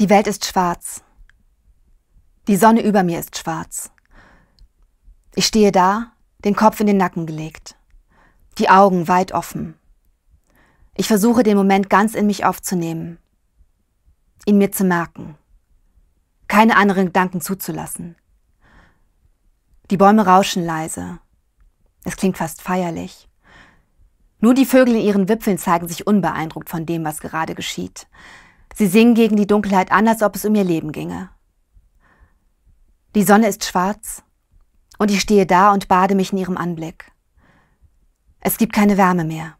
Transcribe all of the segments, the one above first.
Die Welt ist schwarz. Die Sonne über mir ist schwarz. Ich stehe da, den Kopf in den Nacken gelegt, die Augen weit offen. Ich versuche den Moment ganz in mich aufzunehmen, ihn mir zu merken, keine anderen Gedanken zuzulassen. Die Bäume rauschen leise. Es klingt fast feierlich. Nur die Vögel in ihren Wipfeln zeigen sich unbeeindruckt von dem, was gerade geschieht. Sie singen gegen die Dunkelheit an, als ob es um ihr Leben ginge. Die Sonne ist schwarz und ich stehe da und bade mich in ihrem Anblick. Es gibt keine Wärme mehr.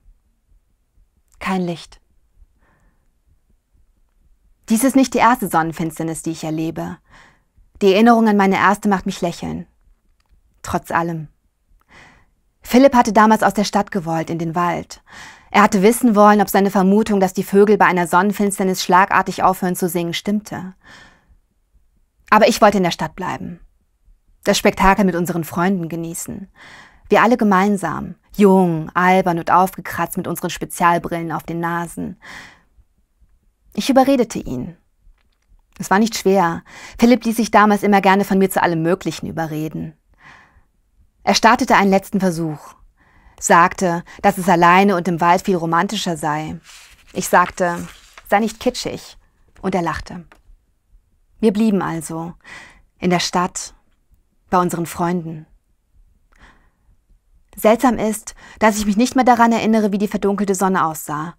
Kein Licht. Dies ist nicht die erste Sonnenfinsternis, die ich erlebe. Die Erinnerung an meine erste macht mich lächeln. Trotz allem. Philipp hatte damals aus der Stadt gewollt, in den Wald. Er hatte wissen wollen, ob seine Vermutung, dass die Vögel bei einer Sonnenfinsternis schlagartig aufhören zu singen, stimmte. Aber ich wollte in der Stadt bleiben. Das Spektakel mit unseren Freunden genießen. Wir alle gemeinsam, jung, albern und aufgekratzt mit unseren Spezialbrillen auf den Nasen. Ich überredete ihn. Es war nicht schwer. Philipp ließ sich damals immer gerne von mir zu allem Möglichen überreden. Er startete einen letzten Versuch sagte, dass es alleine und im Wald viel romantischer sei. Ich sagte, sei nicht kitschig, und er lachte. Wir blieben also in der Stadt, bei unseren Freunden. Seltsam ist, dass ich mich nicht mehr daran erinnere, wie die verdunkelte Sonne aussah.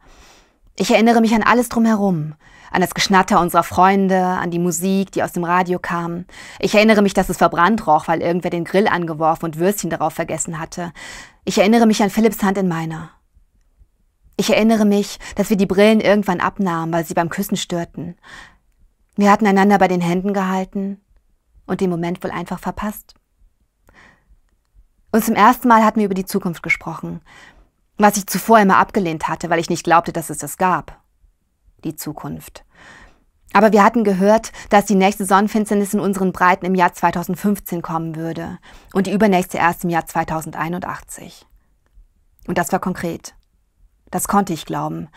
Ich erinnere mich an alles drumherum, an das Geschnatter unserer Freunde, an die Musik, die aus dem Radio kam. Ich erinnere mich, dass es verbrannt roch, weil irgendwer den Grill angeworfen und Würstchen darauf vergessen hatte. Ich erinnere mich an Philipps Hand in meiner. Ich erinnere mich, dass wir die Brillen irgendwann abnahmen, weil sie beim Küssen störten. Wir hatten einander bei den Händen gehalten und den Moment wohl einfach verpasst. Und zum ersten Mal hatten wir über die Zukunft gesprochen was ich zuvor immer abgelehnt hatte, weil ich nicht glaubte, dass es das gab. Die Zukunft. Aber wir hatten gehört, dass die nächste Sonnenfinsternis in unseren Breiten im Jahr 2015 kommen würde und die übernächste erst im Jahr 2081. Und das war konkret. Das konnte ich glauben.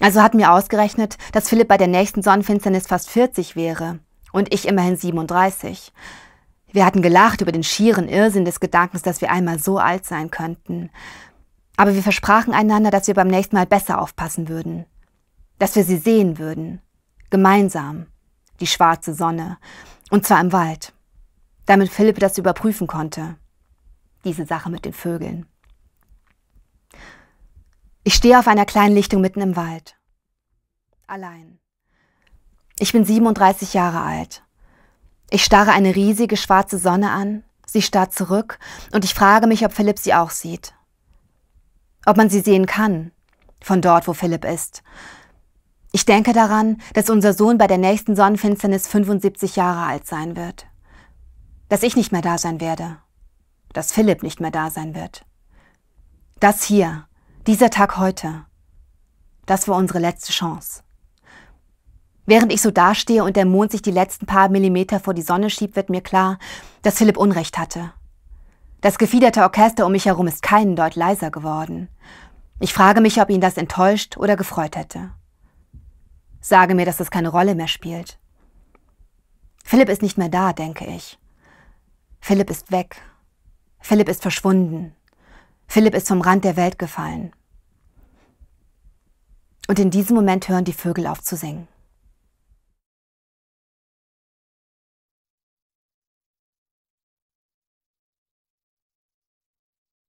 Also hatten wir ausgerechnet, dass Philipp bei der nächsten Sonnenfinsternis fast 40 wäre und ich immerhin 37. Wir hatten gelacht über den schieren Irrsinn des Gedankens, dass wir einmal so alt sein könnten. Aber wir versprachen einander, dass wir beim nächsten Mal besser aufpassen würden. Dass wir sie sehen würden. Gemeinsam. Die schwarze Sonne. Und zwar im Wald. Damit Philipp das überprüfen konnte. Diese Sache mit den Vögeln. Ich stehe auf einer kleinen Lichtung mitten im Wald. Allein. Ich bin 37 Jahre alt. Ich starre eine riesige schwarze Sonne an, sie starrt zurück und ich frage mich, ob Philipp sie auch sieht ob man sie sehen kann, von dort, wo Philipp ist. Ich denke daran, dass unser Sohn bei der nächsten Sonnenfinsternis 75 Jahre alt sein wird. Dass ich nicht mehr da sein werde. Dass Philipp nicht mehr da sein wird. Das hier, dieser Tag heute, das war unsere letzte Chance. Während ich so dastehe und der Mond sich die letzten paar Millimeter vor die Sonne schiebt, wird mir klar, dass Philipp Unrecht hatte. Das gefiederte Orchester um mich herum ist keinen Deut leiser geworden. Ich frage mich, ob ihn das enttäuscht oder gefreut hätte. Sage mir, dass das keine Rolle mehr spielt. Philipp ist nicht mehr da, denke ich. Philipp ist weg. Philipp ist verschwunden. Philipp ist vom Rand der Welt gefallen. Und in diesem Moment hören die Vögel auf zu singen.